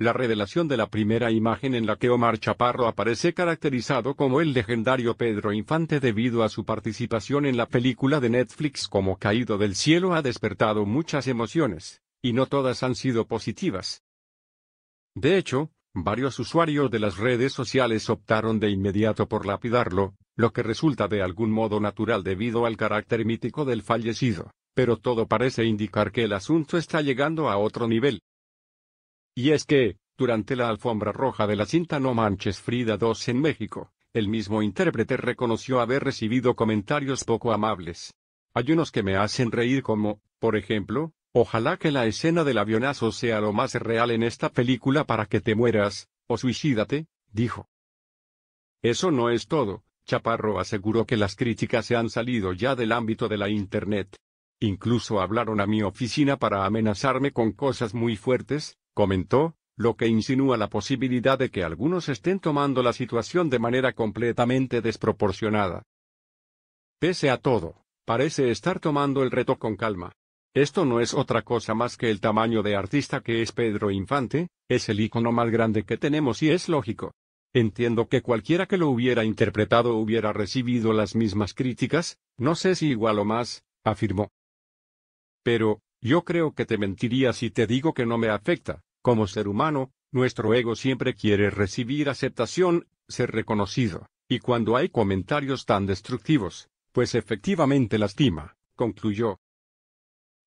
La revelación de la primera imagen en la que Omar Chaparro aparece caracterizado como el legendario Pedro Infante debido a su participación en la película de Netflix como Caído del Cielo ha despertado muchas emociones, y no todas han sido positivas. De hecho, varios usuarios de las redes sociales optaron de inmediato por lapidarlo, lo que resulta de algún modo natural debido al carácter mítico del fallecido, pero todo parece indicar que el asunto está llegando a otro nivel. Y es que, durante la alfombra roja de la cinta No Manches Frida 2 en México, el mismo intérprete reconoció haber recibido comentarios poco amables. Hay unos que me hacen reír como, por ejemplo, ojalá que la escena del avionazo sea lo más real en esta película para que te mueras, o suicídate, dijo. Eso no es todo, Chaparro aseguró que las críticas se han salido ya del ámbito de la Internet. Incluso hablaron a mi oficina para amenazarme con cosas muy fuertes, comentó, lo que insinúa la posibilidad de que algunos estén tomando la situación de manera completamente desproporcionada. Pese a todo, parece estar tomando el reto con calma. Esto no es otra cosa más que el tamaño de artista que es Pedro Infante, es el icono más grande que tenemos y es lógico. Entiendo que cualquiera que lo hubiera interpretado hubiera recibido las mismas críticas, no sé si igual o más, afirmó. Pero, yo creo que te mentiría si te digo que no me afecta, como ser humano, nuestro ego siempre quiere recibir aceptación, ser reconocido, y cuando hay comentarios tan destructivos, pues efectivamente lastima, concluyó.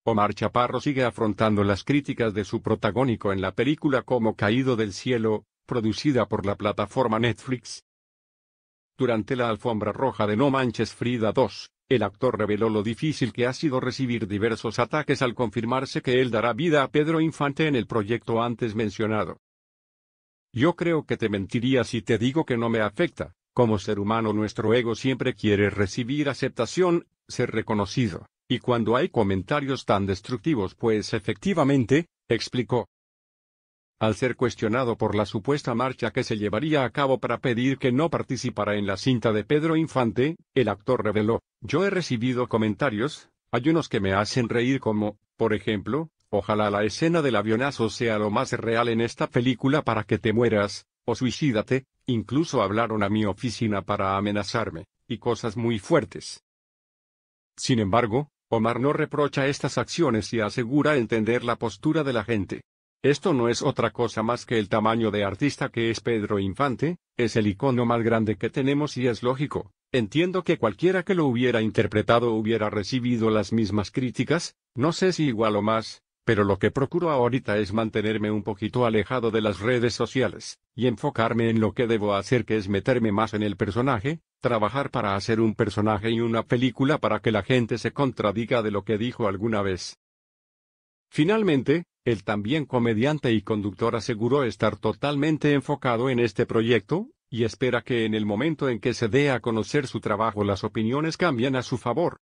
Omar Chaparro sigue afrontando las críticas de su protagónico en la película como Caído del Cielo, producida por la plataforma Netflix. Durante la alfombra roja de No Manches Frida 2, el actor reveló lo difícil que ha sido recibir diversos ataques al confirmarse que él dará vida a Pedro Infante en el proyecto antes mencionado. Yo creo que te mentiría si te digo que no me afecta, como ser humano nuestro ego siempre quiere recibir aceptación, ser reconocido, y cuando hay comentarios tan destructivos pues efectivamente, explicó. Al ser cuestionado por la supuesta marcha que se llevaría a cabo para pedir que no participara en la cinta de Pedro Infante, el actor reveló, yo he recibido comentarios, hay unos que me hacen reír como, por ejemplo, ojalá la escena del avionazo sea lo más real en esta película para que te mueras, o suicídate, incluso hablaron a mi oficina para amenazarme, y cosas muy fuertes. Sin embargo, Omar no reprocha estas acciones y asegura entender la postura de la gente. Esto no es otra cosa más que el tamaño de artista que es Pedro Infante, es el icono más grande que tenemos y es lógico, Entiendo que cualquiera que lo hubiera interpretado hubiera recibido las mismas críticas, no sé si igual o más, pero lo que procuro ahorita es mantenerme un poquito alejado de las redes sociales, y enfocarme en lo que debo hacer que es meterme más en el personaje, trabajar para hacer un personaje y una película para que la gente se contradiga de lo que dijo alguna vez. Finalmente, el también comediante y conductor aseguró estar totalmente enfocado en este proyecto, y espera que en el momento en que se dé a conocer su trabajo las opiniones cambien a su favor.